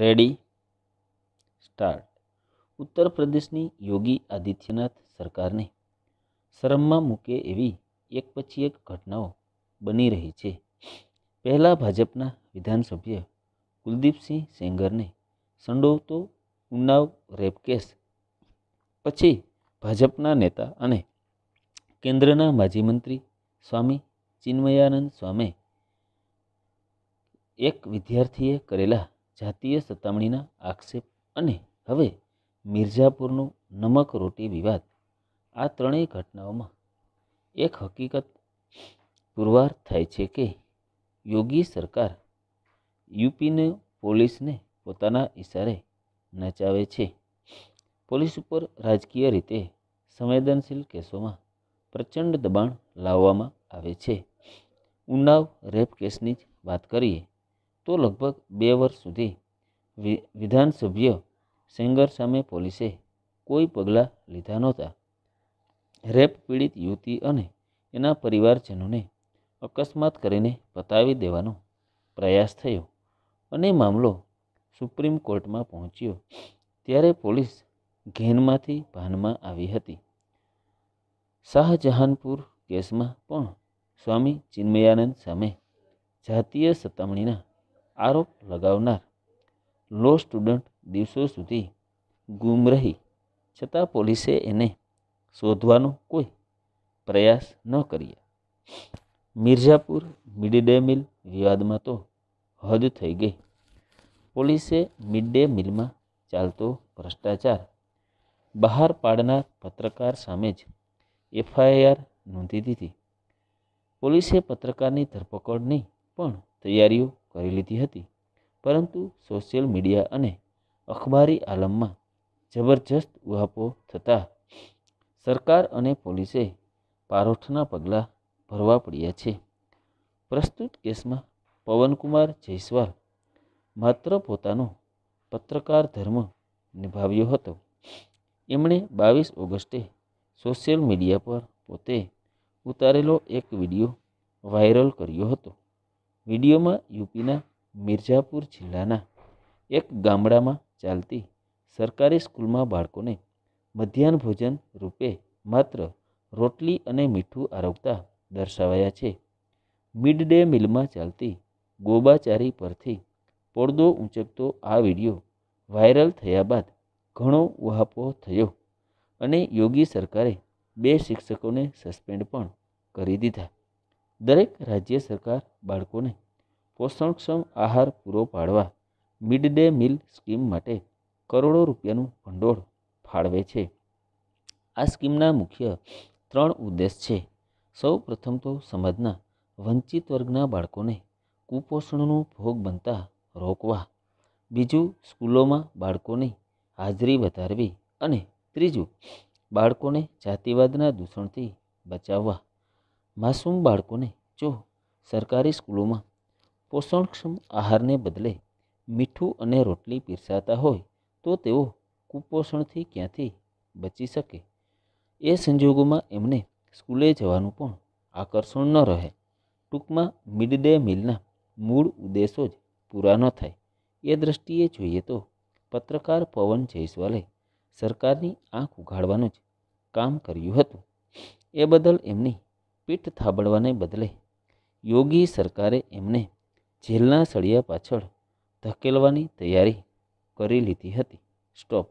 ready start ઉત્તર પ્રદેશની યોગી આદિત્યનાથ સરકારને શરમમાં મૂકે એવી એક પછી એક ઘટનાઓ બની રહી છે પહેલાં ભાજપના વિધાનસભ્ય કુલદીપસિંહ સેંગરને સંડોવતો ઉન્નાવ રેપ કેસ પછી ભાજપના નેતા અને કેન્દ્રના માજી મંત્રી સ્વામી ચિન્મયાનંદ સ્વામે એક વિદ્યાર્થીએ કરેલા જાતીય સતામણીના આક્ષેપ અને હવે મિર્ઝાપુરનો નમક રોટી વિવાદ આ ત્રણેય ઘટનાઓમાં એક હકીકત પુરવાર થાય છે કે યોગી સરકાર યુપીને પોલીસને પોતાના ઈશારે નચાવે છે પોલીસ ઉપર રાજકીય રીતે સંવેદનશીલ કેસોમાં પ્રચંડ દબાણ લાવવામાં આવે છે ઉન્નાવ રેપ કેસની જ વાત કરીએ તો લગભગ બે વર્ષ સુધી વિધાનસભ્ય સેંગર સામે પોલીસે કોઈ પગલાં લીધા નહોતા રેપ પીડિત યુવતી અને એના પરિવારજનોને અકસ્માત કરીને પતાવી દેવાનો પ્રયાસ થયો અને મામલો સુપ્રીમ કોર્ટમાં પહોંચ્યો ત્યારે પોલીસ ઘેનમાંથી ભાનમાં આવી હતી શાહજહાનપુર કેસમાં પણ સ્વામી ચિન્મયાનંદ સામે જાતીય સતામણીના આરોપ લગાવનાર લો સ્ટુડન્ટ દિવસો સુધી ગુમ રહી છતાં પોલીસે એને શોધવાનો કોઈ પ્રયાસ ન કર્યા મિર્ઝાપુર મિડ ડે મિલ વિવાદમાં તો હદ થઈ ગઈ પોલીસે મિડ ડે મિલમાં ચાલતો ભ્રષ્ટાચાર બહાર પાડનાર પત્રકાર સામે જ એફઆઈઆર નોંધી દીધી પોલીસે પત્રકારની ધરપકડની પણ તૈયારીઓ કરી લીધી હતી પરંતુ સોશિયલ મીડિયા અને અખબારી આલમમાં જબરજસ્ત ઉહાપો થતાં સરકાર અને પોલીસે પારોઠના પગલાં ભરવા પડ્યા છે પ્રસ્તુત કેસમાં પવનકુમાર જયસ્વાલ માત્ર પોતાનો પત્રકાર ધર્મ નિભાવ્યો હતો એમણે બાવીસ ઓગસ્ટે સોશિયલ મીડિયા પર પોતે ઉતારેલો એક વિડીયો વાયરલ કર્યો હતો વિડીયોમાં યુપીના મિર્ઝાપુર જિલ્લાના એક ગામડામાં ચાલતી સરકારી સ્કૂલમાં બાળકોને મધ્યાહન ભોજન રૂપે માત્ર રોટલી અને મીઠું આરોગતા દર્શાવાયા છે મિડ ડે મિલમાં ચાલતી ગોબાચારી પરથી પડદો ઊંચકતો આ વિડીયો વાયરલ થયા બાદ ઘણો ઉહાપો થયો અને યોગી સરકારે બે શિક્ષકોને સસ્પેન્ડ પણ કરી દીધા દરેક રાજ્ય સરકાર બાળકોને પોષણક્ષમ આહાર પૂરો પાડવા મિડ ડે મીલ સ્કીમ માટે કરોડો રૂપિયાનું ભંડોળ ફાળવે છે આ સ્કીમના મુખ્ય ત્રણ ઉદ્દેશ છે સૌ પ્રથમ તો સમાજના વંચિત વર્ગના બાળકોને કુપોષણનો ભોગ બનતા રોકવા બીજું સ્કૂલોમાં બાળકોની હાજરી વધારવી અને ત્રીજું બાળકોને જાતિવાદના દૂષણથી બચાવવા માસૂમ બાળકોને જો સરકારી સ્કૂલોમાં પોષણક્ષમ આહારને બદલે મીઠું અને રોટલી પીરસાતા હોય તો તેઓ કુપોષણથી ક્યાંથી બચી શકે એ સંજોગોમાં એમને સ્કૂલે જવાનું પણ આકર્ષણ ન રહે ટૂંકમાં મિડ ડે મીલના મૂળ ઉદ્દેશો જ પૂરા ન થાય એ દ્રષ્ટિએ જોઈએ તો પત્રકાર પવન જયસ્વાલે સરકારની આંખ ઉઘાડવાનું જ કામ કર્યું હતું એ બદલ એમની પીઠ થાબડવાને બદલે યોગી સરકારે એમને જેલના સળિયા પાછળ ધકેલવાની તૈયારી કરી લીધી હતી સ્ટોપ